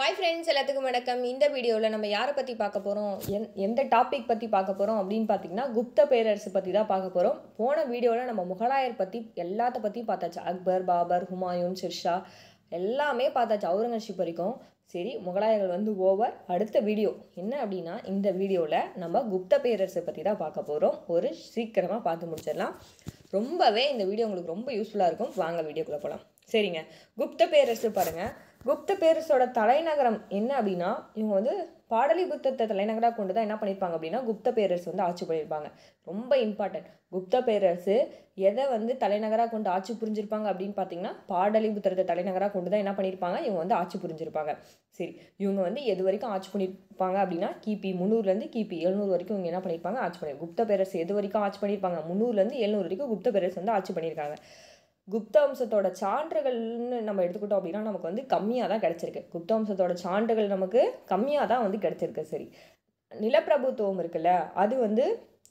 hi friends எல்லாத்துக்கும் வணக்கம் இந்த வீடியோவில் நம்ம யாரை பற்றி பார்க்க போகிறோம் எந் எந்த டாபிக் பற்றி பார்க்க போகிறோம் அப்படின்னு பார்த்தீங்கன்னா குப்த பேரரசு பற்றி தான் பார்க்க போகிறோம் போன வீடியோவில் நம்ம முகலாயர் பற்றி எல்லாத்த பற்றி பார்த்தாச்சு அக்பர் பாபர் ஹுமாயூன் ஷிர்ஷா எல்லாமே பார்த்தாச்சு அவுரங்கசீப் வரைக்கும் சரி முகலாயர்கள் வந்து ஓவர் அடுத்த வீடியோ என்ன அப்படின்னா இந்த வீடியோவில் நம்ம குப்த பேரரசை பற்றி தான் பார்க்க போகிறோம் ஒரு சீக்கிரமாக பார்த்து முடிச்சிடலாம் ரொம்பவே இந்த வீடியோ உங்களுக்கு ரொம்ப யூஸ்ஃபுல்லாக இருக்கும் வாங்க வீடியோக்குள்ளே போகலாம் சரிங்க குப்த பேரரசு பாருங்கள் குப்த பேரரசோட தலைநகரம் என்ன அப்படின்னா இவங்க வந்து பாடலிபுத்தத்தை தலைநகராக கொண்டு தான் என்ன பண்ணியிருப்பாங்க அப்படின்னா குப்த பேரரசு வந்து ஆட்சி பண்ணியிருப்பாங்க ரொம்ப இம்பார்ட்டன்ட் குப்த பேரரசு எதை வந்து தலைநகராக கொண்டு ஆட்சி புரிஞ்சிருப்பாங்க அப்படின்னு பார்த்தீங்கன்னா பாடலிபுத்திரத்தை தலைநகராக கொண்டு தான் என்ன பண்ணியிருப்பாங்க இவங்க வந்து ஆட்சி புரிஞ்சிருப்பாங்க சரி இவங்க வந்து எது வரைக்கும் ஆட்சி பண்ணியிருப்பாங்க அப்படின்னா கிபி முந்நூறுலேருந்து கிபி எழுநூறு வரைக்கும் இவங்க என்ன பண்ணியிருப்பாங்க ஆட்சி பண்ணி குப்த பேரரசு எது வரைக்கும் ஆட்சி பண்ணியிருப்பாங்க முந்நூறுலேருந்து எழுநூறு வரைக்கும் குப்த பேரரசு வந்து ஆட்சி பண்ணியிருக்காங்க குப்த வம்சத்தோட சான்றுகள்னு நம்ம எடுத்துக்கிட்டோம் அப்படின்னா நமக்கு வந்து கம்மியாக தான் கிடச்சிருக்கு வம்சத்தோட சான்றுகள் நமக்கு கம்மியாக தான் வந்து கிடச்சிருக்கு சரி நிலப்பிரபுத்துவம் இருக்குல்ல அது வந்து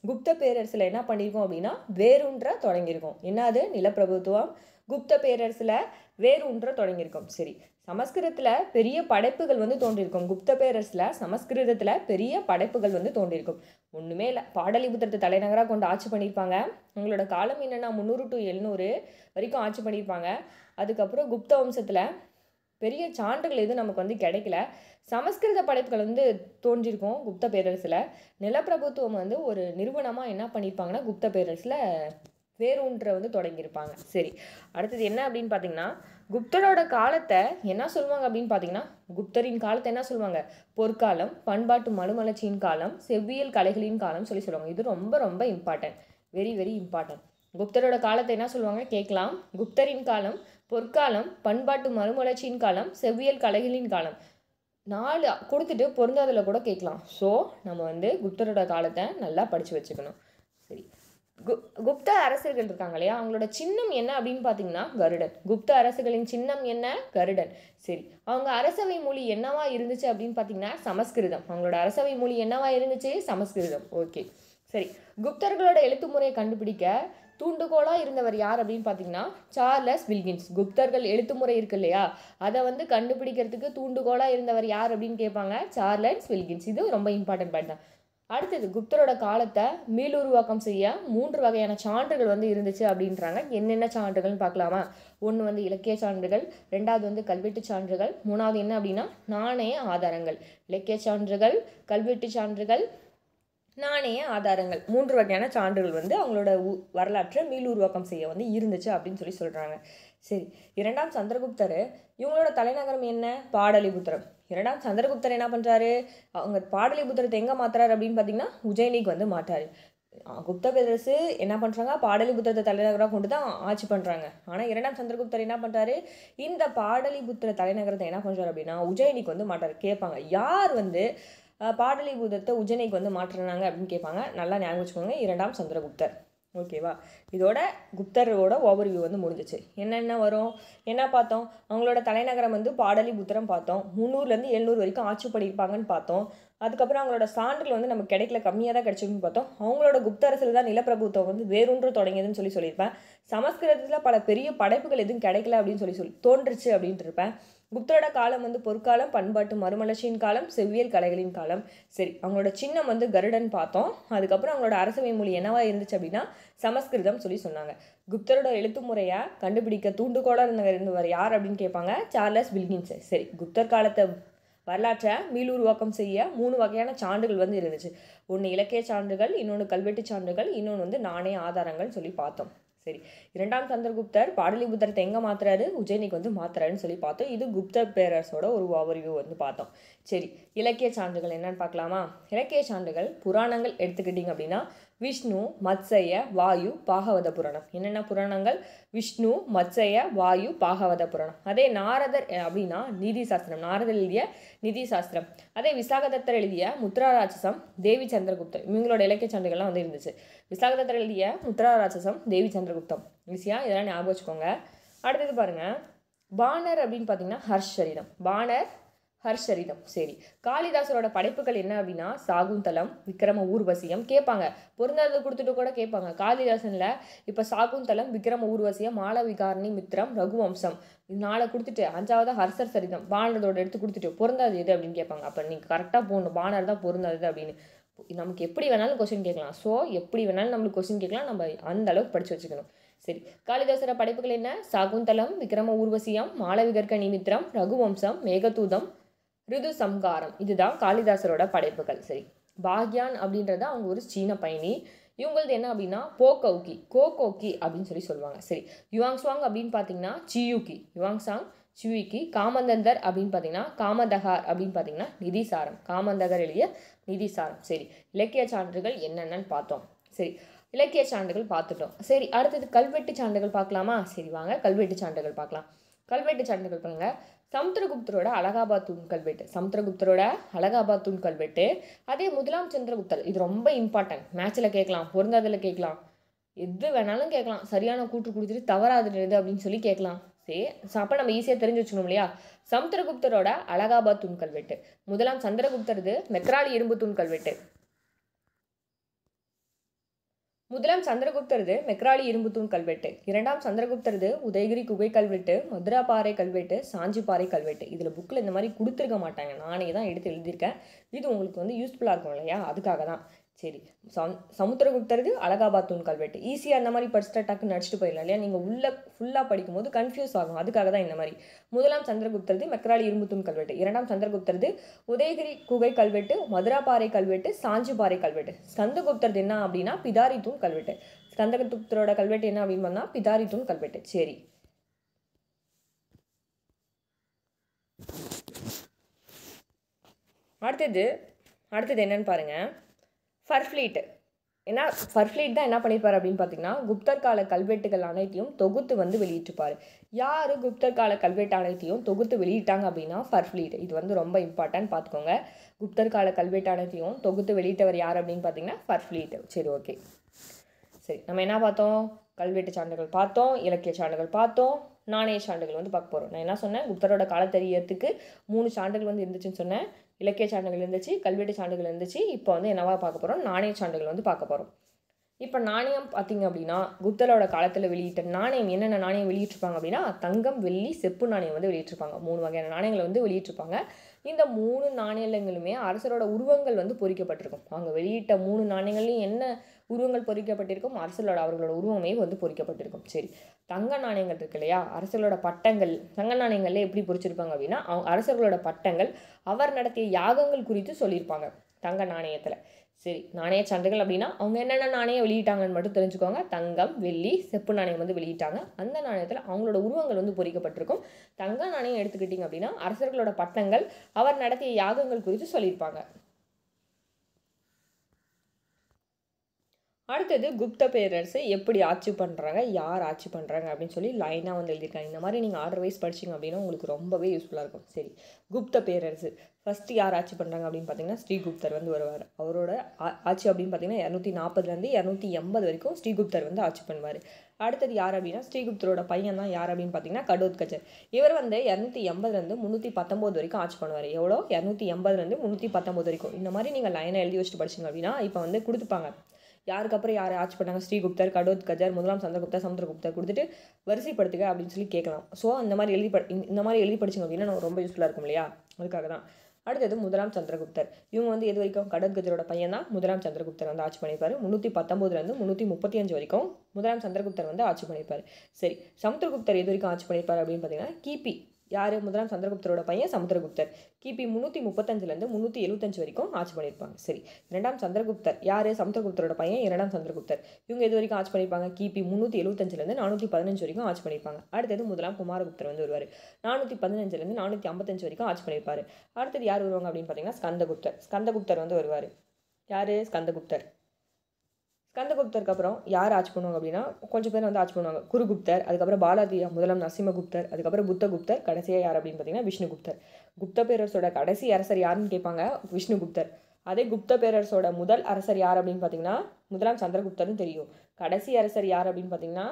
குப்த பேரரசில் என்ன பண்ணியிருக்கோம் அப்படின்னா வேறுன்ற தொடங்கியிருக்கோம் என்னது நிலப்பிரபுத்துவம் குப்த பேரரசில் வேறுன்ற தொடங்கியிருக்கோம் சரி சமஸ்கிருதத்தில் பெரிய படைப்புகள் வந்து தோன்றியிருக்கும் குப்த பேரரசில் சமஸ்கிருதத்தில் பெரிய படைப்புகள் வந்து தோன்றியிருக்கும் ஒன்றுமே இல்லை பாடலிபுத்திரத்தை தலைநகராக கொண்டு ஆட்சி பண்ணியிருப்பாங்க அவங்களோட காலம் என்னென்னா முந்நூறு டு எழுநூறு வரைக்கும் ஆட்சி பண்ணியிருப்பாங்க அதுக்கப்புறம் குப்த வம்சத்தில் பெரிய சான்றுகள் எதுவும் நமக்கு வந்து கிடைக்கல சமஸ்கிருத படைப்புகள் வந்து தோன்றியிருக்கும் குப்த பேரரசில் நிலப்பிரபுத்துவம் வந்து ஒரு நிறுவனமாக என்ன பண்ணியிருப்பாங்கன்னா குப்த பேரரசில் ஒன்றை வந்து தொடங்கியிருப்பாங்க சரி அடுத்தது என்ன அப்படின்னு பார்த்தீங்கன்னா குப்தரோட காலத்தை என்ன சொல்லுவாங்க அப்படின்னு பார்த்தீங்கன்னா குப்தரின் காலத்தை என்ன சொல்லுவாங்க பொற்காலம் பண்பாட்டு மறுமலர்ச்சியின் காலம் செவ்வியல் கலைகளின் காலம் சொல்லி சொல்லுவாங்க இது ரொம்ப ரொம்ப இம்பார்ட்டன்ட் வெரி வெரி இம்பார்ட்டன்ட் குப்தரோட காலத்தை என்ன சொல்லுவாங்க கேட்கலாம் குப்தரின் காலம் பொற்காலம் பண்பாட்டு மறுமலர்ச்சியின் காலம் செவ்வியல் கலைகளின் காலம் நாலு கொடுத்துட்டு பொருந்தாதில் கூட கேட்கலாம் ஸோ நம்ம வந்து குப்தரோட காலத்தை நல்லா படித்து வச்சுக்கணும் கு குப்த அரசர்கள் இருக்காங்க இல்லையா அவங்களோட சின்னம் என்ன அப்படின்னு பார்த்தீங்கன்னா கருடன் குப்த அரசுகளின் சின்னம் என்ன கருடன் சரி அவங்க அரசவை மொழி என்னவா இருந்துச்சு அப்படின்னு பார்த்தீங்கன்னா சமஸ்கிருதம் அவங்களோட அரசவை மொழி என்னவா இருந்துச்சு சமஸ்கிருதம் ஓகே சரி குப்தர்களோட எழுத்து முறையை கண்டுபிடிக்க தூண்டுகோலாக இருந்தவர் யார் அப்படின்னு பார்த்தீங்கன்னா சார்லஸ் வில்கின்ஸ் குப்தர்கள் எழுத்து முறை இருக்கு இல்லையா அதை வந்து கண்டுபிடிக்கிறதுக்கு தூண்டுகோலாக இருந்தவர் யார் அப்படின்னு கேட்பாங்க சார்லஸ் வில்கின்ஸ் இது ரொம்ப இம்பார்ட்டன்ட் பாயிண்ட் தான் அடுத்தது குப்தரோட காலத்தை மீளுருவாக்கம் செய்ய மூன்று வகையான சான்றுகள் வந்து இருந்துச்சு அப்படின்றாங்க என்னென்ன சான்றுகள்னு பார்க்கலாமா ஒன்று வந்து இலக்கிய சான்றுகள் ரெண்டாவது வந்து கல்வெட்டு சான்றுகள் மூணாவது என்ன அப்படின்னா நாணய ஆதாரங்கள் இலக்கிய சான்றுகள் கல்வெட்டு சான்றுகள் நாணய ஆதாரங்கள் மூன்று வகையான சான்றுகள் வந்து அவங்களோட வரலாற்றை மீளுருவாக்கம் செய்ய வந்து இருந்துச்சு அப்படின்னு சொல்லி சொல்கிறாங்க சரி இரண்டாம் சந்திரகுப்தர் இவங்களோட தலைநகரம் என்ன பாடலிபுத்திரம் இரண்டாவது சந்திரகுப்தர் என்ன பண்ணுறாரு அவங்க பாடலிபுத்திரத்தை எங்கே மாற்றுறாரு அப்படின்னு பார்த்தீங்கன்னா உஜயினிக்கு வந்து மாட்டார் குப்த பேரரசு என்ன பண்ணுறாங்க பாடலிபுத்திரத்தை தலைநகராக கொண்டு தான் ஆட்சி பண்ணுறாங்க ஆனால் இரண்டாம் சந்திரகுப்தர் என்ன பண்ணுறாரு இந்த பாடலிபுத்திர தலைநகரத்தை என்ன பண்ணுறாரு அப்படின்னா உஜயினிக்கு வந்து மாட்டார் கேட்பாங்க யார் வந்து பாடலிபுத்திரத்தை உஜயினிக்கு வந்து மாற்றுறாங்க அப்படின்னு கேட்பாங்க நல்லா ஞாபகம் வச்சுக்கோங்க இரண்டாம் சந்திரகுப்தர் ஓகேவா இதோட குப்தரோட ஓவர்வியூ வந்து முடிஞ்சிச்சு என்னென்ன வரும் என்ன பார்த்தோம் அவங்களோட தலைநகரம் வந்து பாடலிபுத்திரம் பார்த்தோம் முந்நூறுலேருந்து எழுநூறு வரைக்கும் ஆட்சி பண்ணியிருப்பாங்கன்னு பார்த்தோம் அதுக்கப்புறம் அவங்களோட சான்றுகள் வந்து நமக்கு கிடைக்கல கம்மியாக தான் கிடைச்சிருக்குன்னு பார்த்தோம் அவங்களோட குப்த அரசில் தான் நிலப்பிரபுத்துவம் வந்து வேறொன்று தொடங்கியதுன்னு சொல்லி சொல்லியிருப்பேன் சமஸ்கிருதத்தில் பல பெரிய படைப்புகள் எதுவும் கிடைக்கல அப்படின்னு சொல்லி சொல்லி தோன்றுச்சு அப்படின்ட்டு இருப்பேன் குப்தரோட காலம் வந்து பொற்காலம் பண்பாட்டு மறுமலர்ச்சியின் காலம் செவ்வியல் கலைகளின் காலம் சரி அவங்களோட சின்னம் வந்து கருடன் பார்த்தோம் அதுக்கப்புறம் அவங்களோட அரசவை மொழி என்னவா இருந்துச்சு அப்படின்னா சமஸ்கிருதம் சொல்லி சொன்னாங்க குப்தரோட எழுத்து முறையை கண்டுபிடிக்க தூண்டுகோலாக இருந்தவர் இருந்தவர் யார் அப்படின்னு கேட்பாங்க சார்லஸ் பில்கின்ஸ் சரி குப்தர் காலத்தை வரலாற்றை மீளுருவாக்கம் செய்ய மூணு வகையான சான்றுகள் வந்து இருந்துச்சு ஒன்று இலக்கிய சான்றுகள் இன்னொன்று கல்வெட்டு சான்றுகள் இன்னொன்று வந்து நாணய ஆதாரங்கள் சொல்லி பார்த்தோம் சரி இரண்டாம் சந்திரகுப்தர் பாடலிபுத்திரத்தை எங்கே மாத்துறாரு உஜயினிக்கு வந்து மாத்துறாருன்னு சொல்லி பார்த்தோம் இது குப்த பேரரசோட ஒரு ஓவர்வியூ வந்து பார்த்தோம் சரி இலக்கிய சான்றுகள் என்னன்னு பார்க்கலாமா இலக்கிய சான்றுகள் புராணங்கள் எடுத்துக்கிட்டிங்க அப்படின்னா விஷ்ணு மத்சய வாயு பாகவத புராணம் என்னென்ன புராணங்கள் விஷ்ணு மத்சய வாயு பாகவத புராணம் அதே நாரதர் அப்படின்னா நிதி சாஸ்திரம் நாரதர் எழுதிய நிதி சாஸ்திரம் அதே விசாகதத்தர் எழுதிய முத்ராராட்சசம் தேவி சந்திரகுப்தம் இவங்களோட இலக்கிய சண்டைகள்லாம் வந்து இருந்துச்சு விசாகதத்தர் எழுதிய முத்ரா தேவி சந்திரகுப்தம் ஈஸியாக இதெல்லாம் ஞாபகம் வச்சுக்கோங்க அடுத்தது பாருங்கள் பானர் அப்படின்னு பார்த்தீங்கன்னா ஹர்ஷரிதம் பானர் ஹர்ஷரிதம் சரி காளிதாசரோட படைப்புகள் என்ன அப்படின்னா சாகுந்தலம் விக்ரம ஊர்வசியம் கேட்பாங்க பொருந்தாதது கொடுத்துட்டு கூட கேட்பாங்க காளிதாசனில் இப்போ சாகுந்தலம் விக்ரம ஊர்வசியம் மாலவிகாரணி மித்ரம் ரகுவம்சம் நாளை கொடுத்துட்டு அஞ்சாவது ஹர்ஷர் சரிதம் பானரதோட எடுத்து கொடுத்துட்டு பொருந்தாது எது அப்படின்னு கேட்பாங்க அப்போ நீங்கள் கரெக்டாக போகணும் பானர் தான் பொருந்தாது அப்படின்னு நமக்கு எப்படி வேணாலும் கொஸ்டின் கேட்கலாம் ஸோ எப்படி வேணாலும் நம்மளுக்கு கொஸ்டின் கேட்கலாம் நம்ம அந்த அளவுக்கு படித்து வச்சுக்கணும் சரி காளிதாசர படைப்புகள் என்ன சாகுந்தலம் விக்ரம ஊர்வசியம் மாலவிகர்க நிமித்திரம் ரகுவம்சம் மேகதூதம் ரிது சம்காரம் இதுதான் காளிதாசரோட படைப்புகள் சரி பாக்யான் அப்படின்றத அவங்க ஒரு சீன பயணி இவங்களது என்ன அப்படின்னா போகோக்கி கோகோக்கி அப்படின்னு சொல்லி சொல்லுவாங்க சரி யுவாங் சுவாங் அப்படின்னு பார்த்தீங்கன்னா சியூக்கி யுவாங் சாங் சியூக்கி காமந்தந்தர் அப்படின்னு பார்த்தீங்கன்னா காமதகார் அப்படின்னு பார்த்தீங்கன்னா நிதிசாரம் காமந்தகர் எழுதிய நிதிசாரம் சரி இலக்கிய சான்றுகள் என்னென்னு பார்த்தோம் சரி இலக்கிய சான்றுகள் பார்த்துட்டோம் சரி அடுத்தது கல்வெட்டு சான்றுகள் பார்க்கலாமா சரி வாங்க கல்வெட்டு சான்றுகள் பார்க்கலாம் கல்வெட்டு சான்றுகள் பாருங்கள் சமுத்திரகுப்தரோட அலகாபாத் தூண் கல்வெட்டு சமுத்திரகுப்தரோட அலகாபாத் தூண் கல்வெட்டு அதே முதலாம் சந்திரகுப்தர் இது ரொம்ப இம்பார்ட்டன்ட் மேட்ச்சில் கேட்கலாம் பொருந்தாதில் கேட்கலாம் எது வேணாலும் கேட்கலாம் சரியான கூற்று கொடுத்துட்டு தவறாதுன்றது அப்படின்னு சொல்லி கேட்கலாம் சரி அப்போ நம்ம ஈஸியாக தெரிஞ்சு வச்சுக்கணும் இல்லையா சமுத்திரகுப்தரோட அலகாபாத் தூண் கல்வெட்டு முதலாம் சந்திரகுப்தரது மெக்ராலி இரும்பு தூண் கல்வெட்டு முதலாம் சந்திரகுப்தரது மெக்ராலி இரும்புத்தூண் கல்வெட்டு இரண்டாம் சந்திரகுப்தரது உதயகிரி குகை கல்வெட்டு மதுரா பாறை கல்வெட்டு சாஞ்சிப்பாறை கல்வெட்டு இதில் புக்கில் இந்த மாதிரி கொடுத்துருக்க மாட்டாங்க நானே தான் எடுத்து எழுதியிருக்கேன் இது உங்களுக்கு வந்து யூஸ்ஃபுல்லாக இருக்கும் இல்லையா அதுக்காக தான் சரி சம் சமுத்திரகுப்தரது அலகாபாத் தூண் கல்வெட்டு ஈஸியாக e அந்த மாதிரி படிச்சுட்டா டக்குன்னு நடிச்சுட்டு போயிடலாம் இல்லையா நீங்கள் உள்ள ஃபுல்லாக படிக்கும்போது கன்ஃபியூஸ் ஆகும் அதுக்காக தான் இந்த மாதிரி முதலாம் சந்திரகுப்தரது மெக்ராலி இரும்பு தூண் கல்வெட்டு இரண்டாம் சந்திரகுப்தரது உதயகிரி குகை கல்வெட்டு பாறை கல்வெட்டு சாஞ்சிபாறை கல்வெட்டு ஸ்கந்தகுப்தரது என்ன அப்படின்னா பிதாரி தூண் கல்வெட்டு சந்திரகுப்தரோட கல்வெட்டு என்ன அப்படின்னு பார்த்தா பிதாரி தூண் கல்வெட்டு சரி அடுத்தது அடுத்தது என்னன்னு பாருங்கள் ஃபர்ஃப்ளீட்டு ஏன்னா ஃபர்ஃப்ளீட் தான் என்ன பண்ணியிருப்பார் அப்படின்னு பார்த்தீங்கன்னா குப்தர் கால கல்வெட்டுகள் அனைத்தையும் தொகுத்து வந்து வெளியிட்டிருப்பார் யார் குப்தர் கால கல்வெட்டு அனைத்தையும் தொகுத்து வெளியிட்டாங்க அப்படின்னா ஃபர்ஃப்ளீட் இது வந்து ரொம்ப இம்பார்ட்டன்ட் பார்த்துக்கோங்க குப்தர் கால கல்வெட்டு அனைத்தையும் தொகுத்து வெளியிட்டவர் யார் அப்படின்னு பார்த்தீங்கன்னா ஃபர்ஃப்ளீட் சரி ஓகே சரி நம்ம என்ன பார்த்தோம் கல்வெட்டு சான்றுகள் பார்த்தோம் இலக்கிய சான்றுகள் பார்த்தோம் நாணய சான்றுகள் வந்து பார்க்க போகிறோம் நான் என்ன சொன்னேன் குப்தரோட காலத்தறியத்துக்கு மூணு சான்றுகள் வந்து இருந்துச்சுன்னு சொன்னேன் இலக்கிய சான்றுகள் இருந்துச்சு கல்வெட்டு சான்றுகள் இருந்துச்சு இப்போ வந்து என்னவா பார்க்க போகிறோம் நாணய சான்றுகள் வந்து பார்க்க போகிறோம் இப்போ நாணயம் பார்த்திங்க அப்படின்னா குப்தலோட காலத்தில் வெளியிட்ட நாணயம் என்னென்ன நாணயம் வெளியிட்டிருப்பாங்க அப்படின்னா தங்கம் வெள்ளி செப்பு நாணயம் வந்து வெளியிட்டிருப்பாங்க மூணு வகையான நாணயங்களை வந்து வெளியிட்டிருப்பாங்க இந்த மூணு நாணயங்களுமே அரசரோட உருவங்கள் வந்து பொறிக்கப்பட்டிருக்கும் அவங்க வெளியிட்ட மூணு நாணயங்கள்லையும் என்ன உருவங்கள் பொறிக்கப்பட்டிருக்கும் அரசலோட அவர்களோட உருவமே வந்து பொறிக்கப்பட்டிருக்கும் சரி தங்க நாணயங்கள் இருக்கு இல்லையா அரசர்களோட பட்டங்கள் தங்க நாணயங்கள்ல எப்படி பொறிச்சிருப்பாங்க அப்படின்னா அரசர்களோட பட்டங்கள் அவர் நடத்திய யாகங்கள் குறித்து சொல்லியிருப்பாங்க தங்க நாணயத்தில் சரி நாணய சான்றுகள் அப்படின்னா அவங்க என்னென்ன நாணயம் வெளியிட்டாங்கன்னு மட்டும் தெரிஞ்சுக்கோங்க தங்கம் வெள்ளி செப்பு நாணயம் வந்து வெளியிட்டாங்க அந்த நாணயத்தில் அவங்களோட உருவங்கள் வந்து பொறிக்கப்பட்டிருக்கும் தங்க நாணயம் எடுத்துக்கிட்டிங்க அப்படின்னா அரசர்களோட பட்டங்கள் அவர் நடத்திய யாகங்கள் குறித்து சொல்லியிருப்பாங்க அடுத்தது குப்த பேரரசு எப்படி ஆட்சி பண்ணுறாங்க யார் ஆட்சி பண்ணுறாங்க அப்படின்னு சொல்லி லைனாக வந்து எழுதியிருக்காங்க இந்த மாதிரி நீங்கள் ஆர்டர் வைஸ் படிச்சிங்க அப்படின்னா உங்களுக்கு ரொம்பவே யூஸ்ஃபுல்லாக இருக்கும் சரி குப்த பேரரசு ஃபஸ்ட்டு யார் ஆட்சி பண்ணுறாங்க அப்படின்னு பார்த்தீங்கன்னா ஸ்ரீகுப்தர் வந்து வருவார் அவரோட ஆட்சி அப்படின்னு பார்த்தீங்கன்னா இரநூத்தி நாற்பதுலேருந்து இரநூத்தி எண்பது வரைக்கும் ஸ்ரீகுப்தர் வந்து ஆட்சி பண்ணுவார் அடுத்தது யார் அப்படின்னா ஸ்ரீகுப்தரோட பையன் தான் யார் அப்படின்னு பார்த்தீங்கன்னா கடோத்கஜர் இவர் வந்து இரநூத்தி எண்பதுலேருந்து முந்நூற்றி பத்தொம்போது வரைக்கும் ஆட்சி பண்ணுவார் எவ்வளோ இரநூத்தி எண்பதுலேருந்து முந்நூற்றி பத்தொம்போது வரைக்கும் இந்த மாதிரி நீங்கள் லைனை எழுதி வச்சுட்டு படிச்சிங்க அப்படின்னா இப்போ வந்து கொடுத்துப்பாங்க யாருக்கப்புறம் யார் ஆட்சி பண்ணாங்க ஸ்ரீகுப்தர் கடோத் கஜர் முதலாம் சந்திரகுப்தர் சமுத்திரகுப்தர் கொடுத்துட்டு வரிசைப்படுத்துக அப்படின்னு சொல்லி கேட்கலாம் ஸோ அந்த மாதிரி எழுதி படி இந்த மாதிரி எழுதி படிச்சிங்க அப்படின்னா நம்ம ரொம்ப யூஸ்ஃபுல்லாக இருக்கும் இல்லையா அதுக்காக தான் அடுத்தது முதலாம் சந்திரகுப்தர் இவங்க வந்து எது வரைக்கும் கடற்கஜரோட பையன் தான் முதலாம் சந்திரகுப்தர் வந்து ஆட்சி பண்ணிப்பார் முந்நூற்றி பத்தொம்போதுலேருந்து முந்நூற்றி முப்பத்தி அஞ்சு வரைக்கும் முதலாம் சந்திரகுப்தர் வந்து ஆட்சி பண்ணியிருப்பார் சரி சமுத்திரகுப்தர் எது வரைக்கும் ஆட்சி பண்ணியிருப்பார் அப்படின்னு பார்த்தீங்கன்னா கிபி யார் முதலாம் சந்திரகுப்தரோட பையன் சமுத்திரகுப்தர் கிபி முந்நூற்றி முப்பத்தஞ்சுலேருந்து முந்நூற்றி எழுபத்தஞ்சு வரைக்கும் ஆட்சி பண்ணியிருப்பாங்க சரி இரண்டாம் சந்திரகுப்தர் யார் சமுத்திரகுப்தரோட பையன் இரண்டாம் சந்திரகுப்தர் இவங்க இது வரைக்கும் ஆட்சி பண்ணியிருப்பாங்க கிபி முந்நூற்றி எழுபத்தஞ்சுலேருந்து நானூற்றி பதினஞ்சு வரைக்கும் ஆட்சி பண்ணியிருப்பாங்க அடுத்தது முதலாம் குமாரகுப்தர் வந்து வருவார் நானூற்றி பதினஞ்சுலேருந்து நானூற்றி ஐம்பத்தஞ்சு வரைக்கும் ஆட்சி பண்ணியிருப்பார் அடுத்தது யார் வருவாங்க அப்படின்னு பார்த்தீங்கன்னா ஸ்கந்தகுப்தர் ஸ்கந்தகுப்தர் வந்து வருவார் யார் ஸ்கந்தகுப்தர் ஸ்கந்தகுப்தருக்கு அப்புறம் யார் ஆட்சி பண்ணுவாங்க அப்படின்னா கொஞ்சம் பேர் வந்து ஆட்சி பண்ணுவாங்க குருகுப்தர் அதுக்கப்புறம் பாலாதியா முதலாம் நரசிம்மகுப்தர் அதுக்கப்புறம் புத்தகுப்தர் கடைசியாக யார் அப்படின்னு பார்த்தீங்கன்னா விஷ்ணுகுப்தர் குப்த பேரரசோட கடைசி அரசர் யாருன்னு கேட்பாங்க விஷ்ணுகுப்தர் அதே குப்த பேரரசோட முதல் அரசர் யார் அப்படின்னு பார்த்தீங்கன்னா முதலாம் சந்திரகுப்தர்னு தெரியும் கடைசி அரசர் யார் அப்படின்னு பார்த்தீங்கன்னா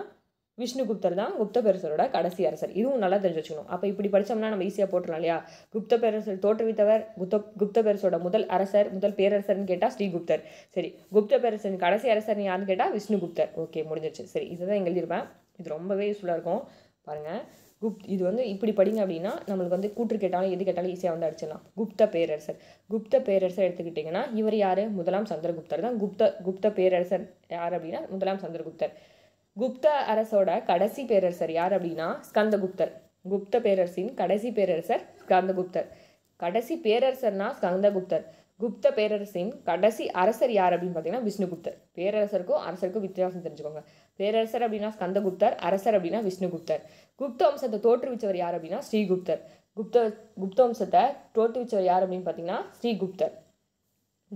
விஷ்ணுகுப்தர் தான் குப்த பேரரசரோட கடைசி அரசர் இதுவும் நல்லா தெரிஞ்சு வச்சுக்கணும் அப்போ இப்படி படித்தோம்னா நம்ம ஈஸியாக போட்டுரும் இல்லையா குப்த பேரரசர் தோற்றுவித்தவர் குப்த குப்த பேரரசோட முதல் அரசர் முதல் பேரரசர்னு கேட்டால் ஸ்ரீகுப்தர் சரி குப்த பேரரசன் கடைசி அரசர் யாருன்னு கேட்டால் விஷ்ணுகுப்தர் ஓகே முடிஞ்சிருச்சு சரி இதுதான் எழுதியிருப்பேன் இது ரொம்பவே யூஸ்ஃபுல்லாக இருக்கும் பாருங்கள் குப்த் இது வந்து இப்படி படிங்க அப்படின்னா நம்மளுக்கு வந்து கூற்று கேட்டாலும் எது கேட்டாலும் ஈஸியாக வந்து அடிச்சிடலாம் குப்த பேரரசர் குப்த பேரரசர் எடுத்துக்கிட்டிங்கன்னா இவர் யார் முதலாம் சந்திரகுப்தர் தான் குப்த குப்த பேரரசர் யார் அப்படின்னா முதலாம் சந்திரகுப்தர் குப்த அரசோட கடைசி பேரரசர் யார் அப்படின்னா ஸ்கந்தகுப்தர் குப்த பேரரசின் கடைசி பேரரசர் ஸ்கந்தகுப்தர் கடைசி பேரரசர்னா ஸ்கந்தகுப்தர் குப்த பேரரசின் கடைசி அரசர் யார் அப்படின்னு பார்த்தீங்கன்னா விஷ்ணுகுப்தர் பேரரசருக்கும் அரசருக்கும் வித்தியாசம் தெரிஞ்சுக்கோங்க பேரரசர் அப்படின்னா ஸ்கந்தகுப்தர் அரசர் அப்படின்னா விஷ்ணுகுப்தர் குப்த வம்சத்தை தோற்றுவிச்சவர் யார் அப்படின்னா ஸ்ரீகுப்தர் குப்த குப்த வம்சத்தை தோற்றுவிச்சவர் யார் அப்படின்னு பார்த்தீங்கன்னா ஸ்ரீகுப்தர்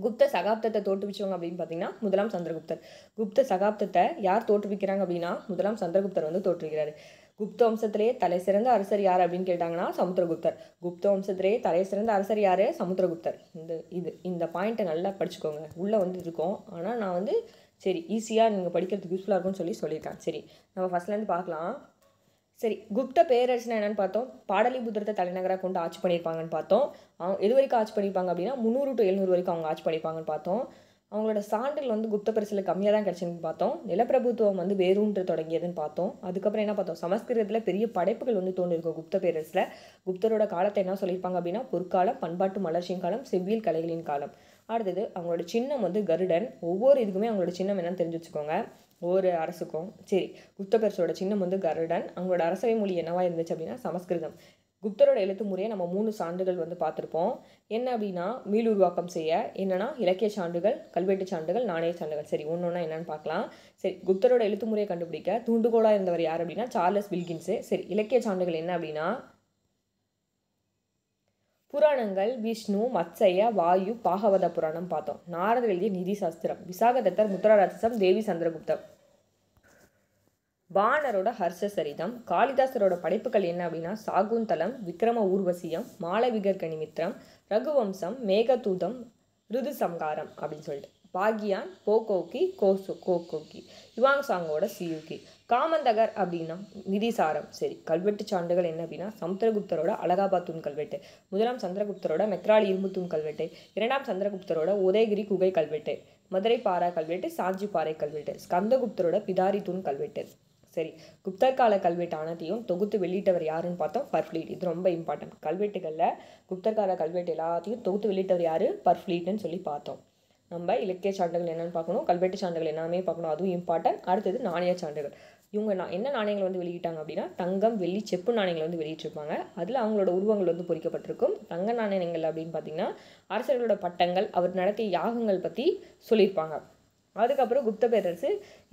குப்த சகாப்தத்தை தோற்றுவிச்சவங்க அப்படின்னு பார்த்தீங்கன்னா முதலாம் சந்திரகுப்தர் குப்த சகாப்தத்தை யார் தோற்றுவிக்கிறாங்க அப்படின்னா முதலாம் சந்திரகுப்தர் வந்து தோற்றுவிக்கிறாரு குப்த வம்சத்திலேயே தலை சிறந்த அரசர் யார் அப்படின்னு கேட்டாங்கன்னா சமுத்திரகுப்தர் குப்த வம்சத்திலேயே தலை சிறந்த அரசர் யார் சமுத்திரகுப்தர் இந்த இது இந்த பாயிண்ட்டை நல்லா படிச்சுக்கோங்க உள்ளே வந்து இருக்கும் ஆனால் நான் வந்து சரி ஈஸியாக நீங்கள் படிக்கிறதுக்கு யூஸ்ஃபுல்லாக இருக்கும்னு சொல்லி சொல்லியிருக்கேன் சரி நம்ம ஃபஸ்ட்லேருந்து பார்க்கலாம் சரி குப்த பேரரசுனா என்னென்னு பார்த்தோம் பாடலிபுத்திரத்தை தலைநகராக கொண்டு ஆட்சி பண்ணியிருப்பாங்கன்னு பார்த்தோம் அவங்க எது வரைக்கும் ஆட்சி பண்ணியிருப்பாங்க அப்படின்னா முந்நூறு டு எழுநூறு வரைக்கும் அவங்க ஆட்சி பண்ணியிருப்பாங்கன்னு பார்த்தோம் அவங்களோட சான்றில் வந்து குப்த பரிசில் கம்மியாக தான் கிடச்சிருந்து பார்த்தோம் நிலப்பிரபுத்துவம் வந்து வேரூன்று தொடங்கியதுன்னு பார்த்தோம் அதுக்கப்புறம் என்ன பார்த்தோம் சமஸ்கிருதத்தில் பெரிய படைப்புகள் வந்து தோன்றிருக்கும் குப்த பேரரசில் குப்தரோட காலத்தை என்ன சொல்லியிருப்பாங்க அப்படின்னா பொற்காலம் பண்பாட்டு மலர்ச்சியின் காலம் செவ்வியல் கலைகளின் காலம் அடுத்தது அவங்களோட சின்னம் வந்து கருடன் ஒவ்வொரு இதுக்குமே அவங்களோட சின்னம் என்னன்னு தெரிஞ்சு வச்சுக்கோங்க ஒவ்வொரு அரசுக்கும் சரி குப்தபெருசோட சின்னம் வந்து கருடன் அவங்களோட அரசவை மொழி என்னவா இருந்துச்சு அப்படின்னா சமஸ்கிருதம் குப்தரோட எழுத்து முறையை நம்ம மூணு சான்றுகள் வந்து பார்த்துருப்போம் என்ன அப்படின்னா மீள் உருவாக்கம் செய்ய என்னென்னா இலக்கிய சான்றுகள் கல்வெட்டு சான்றுகள் நாணய சான்றுகள் சரி ஒன்று ஒன்றா என்னென்னு பார்க்கலாம் சரி குப்தரோட எழுத்து முறையை கண்டுபிடிக்க தூண்டுகோலாக இருந்தவர் யார் அப்படின்னா சார்லஸ் வில்கின்ஸு சரி இலக்கிய சான்றுகள் என்ன அப்படின்னா புராணங்கள் விஷ்ணு மத்சய வாயு பாகவத புராணம் பார்த்தோம் நாரத எழுதிய நிதி சாஸ்திரம் விசாகதத்தர் முத்திரராட்சசம் தேவி சந்திரகுப்தம் வானரோட ஹர்ஷ சரிதம் காளிதாசரோட படைப்புகள் என்ன அப்படின்னா சாகுந்தலம் விக்ரம ஊர்வசியம் மாலவிகர் கணிமித்திரம் ரகுவம்சம் மேகதூதம் ருது சம்காரம் அப்படின்னு சொல்லிட்டு பாகியான் போகோக்கி கோசு கோகோக்கி யுவாங் சாங்கோட சியூகி காமந்தகர் அப்படின்னா நிதிசாரம் சரி கல்வெட்டு சான்றுகள் என்ன அப்படின்னா சமுத்திரகுப்தரோட தூண் கல்வெட்டு முதலாம் சந்திரகுப்தரோட மெத்ராலி இரும்புத்தூண் கல்வெட்டு இரண்டாம் சந்திரகுப்தரோட உதயகிரி குகை கல்வெட்டு மதுரை பாறை கல்வெட்டு சாஞ்சி பாறை கல்வெட்டு ஸ்கந்தகுப்தரோட பிதாரி தூண் கல்வெட்டு சரி குப்தர் கால கல்வெட்டு ஆனத்தையும் தொகுத்து வெளியிட்டவர் யாருன்னு பார்த்தோம் பர்ஃப்ளீட் இது ரொம்ப இம்பார்ட்டன்ட் கல்வெட்டுகளில் குப்தர் கால கல்வெட்டு எல்லாத்தையும் தொகுத்து வெளியிட்டவர் யார் பர்ஃப்ளீட்னு சொல்லி பார்த்தோம் நம்ம இலக்கிய சான்றுகள் என்னென்னு பார்க்கணும் கல்வெட்டு சான்றுகள் எல்லாமே பார்க்கணும் அதுவும் இம்பார்ட்டன்ட் அடுத்தது நாணய சான்றுகள் இவங்க நான் என்ன நாணயங்கள் வந்து வெளியிட்டாங்க அப்படின்னா தங்கம் வெள்ளி செப்பு நாணயங்கள் வந்து வெளியிட்டிருப்பாங்க அதில் அவங்களோட உருவங்கள் வந்து பொறிக்கப்பட்டிருக்கும் தங்க நாணயங்கள் அப்படின்னு பார்த்தீங்கன்னா அரசர்களோட பட்டங்கள் அவர் நடத்திய யாகங்கள் பற்றி சொல்லியிருப்பாங்க அதுக்கப்புறம் குப்த பேரரசு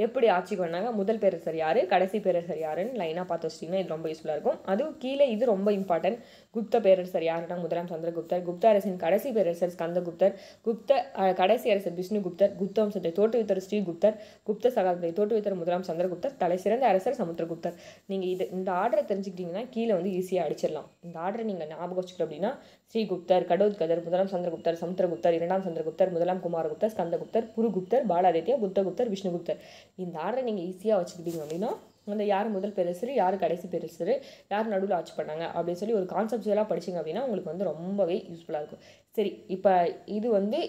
எப்படி ஆட்சி பண்ணாங்க முதல் பேரரசர் யார் கடைசி பேரரசர் யாருன்னு லைனாக பார்த்து வச்சிட்டிங்கன்னா இது ரொம்ப யூஸ்ஃபுல்லாக இருக்கும் அதுவும் கீழே இது ரொம்ப இம்பார்ட்டன்ட் குப்த பேரரசர் யாருனா முதலாம் சந்திரகுப்தர் குப்த அரசின் கடைசி பேரரசர் ஸ்கந்தகுப்தர் குப்த கடைசி அரசர் விஷ்ணுகுப்தர் குப்த வம்சத்தை தோற்றுவித்தர் ஸ்ரீகுப்தர் குப்த சகாதத்தை தோற்றுவித்தர் முதலாம் சந்திரகுப்தர் தலை சிறந்த அரசர் சமுத்திரகுப்தர் நீங்கள் இது இந்த ஆர்டரை தெரிஞ்சுக்கிட்டிங்கன்னா கீழே வந்து ஈஸியாக அடிச்சிடலாம் இந்த ஆர்டரை நீங்கள் ஞாபகம் வச்சுக்கிற அப்படின்னா ஸ்ரீகுப்தர் கடோத்கதர் முதலாம் சந்திரகுப்தர் சமுத்திரகுப்தர் இரண்டாம் சந்திரகுப்தர் முதலாம் குமாரகுப்தர் ஸ்கந்தகுப்தர் புருகுப்தர் பால விக்ரமாதித்யா புத்தகுப்தர் விஷ்ணுகுப்தர் இந்த ஆர்டரை நீங்கள் ஈஸியாக வச்சுக்கிட்டீங்க அப்படின்னா அந்த யார் முதல் பெருசு யார் கடைசி பெருசு யார் நடுவில் ஆட்சி பண்ணாங்க அப்படின்னு சொல்லி ஒரு எல்லாம் படிச்சிங்க அப்படின்னா உங்களுக்கு வந்து ரொம்பவே யூஸ்ஃபுல்லாக இருக்கும் சரி இப்போ இது வந்து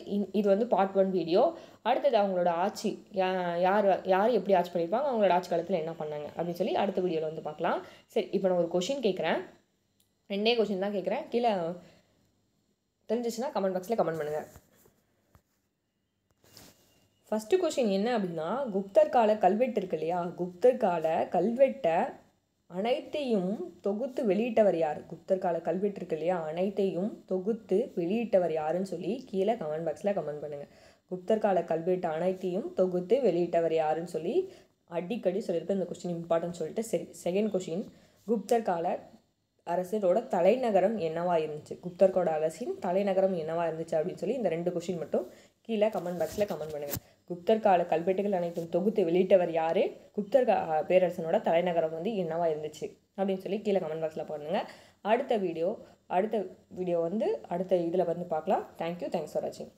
இது வந்து பார்ட் ஒன் வீடியோ அடுத்தது அவங்களோட ஆட்சி யார் யார் எப்படி ஆட்சி பண்ணியிருப்பாங்க அவங்களோட ஆட்சி காலத்தில் என்ன பண்ணாங்க அப்படின்னு சொல்லி அடுத்த வீடியோவில் வந்து பார்க்கலாம் சரி இப்போ நான் ஒரு கொஷின் கேட்குறேன் ரெண்டே கொஷின் தான் கேட்குறேன் கீழே தெரிஞ்சிச்சுன்னா கமெண்ட் பாக்ஸில் கமெண்ட் பண்ணுங்கள் ஃபஸ்ட்டு கொஷின் என்ன அப்படின்னா குப்தர் கால கல்வெட்டு இருக்கு இல்லையா குப்தர் கால கல்வெட்டை அனைத்தையும் தொகுத்து வெளியிட்டவர் யார் குப்தர் கால கல்வெட்டு இருக்கு இல்லையா அனைத்தையும் தொகுத்து வெளியிட்டவர் யாருன்னு சொல்லி கீழே கமெண்ட் பாக்ஸில் கமெண்ட் பண்ணுங்கள் குப்தர் கால கல்வெட்டு அனைத்தையும் தொகுத்து வெளியிட்டவர் யாருன்னு சொல்லி அடிக்கடி சொல்லியிருப்பேன் இந்த கொஸ்டின் இம்பார்ட்டன்ட் சொல்லிட்டு சரி செகண்ட் கொஷின் குப்தர் கால அரசரோட தலைநகரம் என்னவா இருந்துச்சு குப்தர்கோட அரசின் தலைநகரம் என்னவா இருந்துச்சு அப்படின்னு சொல்லி இந்த ரெண்டு கொஷின் மட்டும் கீழே கமெண்ட் பாக்ஸில் கமெண்ட் பண்ணுங்கள் குப்தர் கால கல்வெட்டுகள் அனைத்தும் தொகுத்து வெளியிட்டவர் யார் குப்தர் பேரரசனோட தலைநகரம் வந்து என்னவாக இருந்துச்சு அப்படின்னு சொல்லி கீழே கமெண்ட் பாக்ஸில் பண்ணுங்கள் அடுத்த வீடியோ அடுத்த வீடியோ வந்து அடுத்த இதில் வந்து பார்க்கலாம் தேங்க்யூ தேங்க்ஸ் ஃபார் வாட்சிங்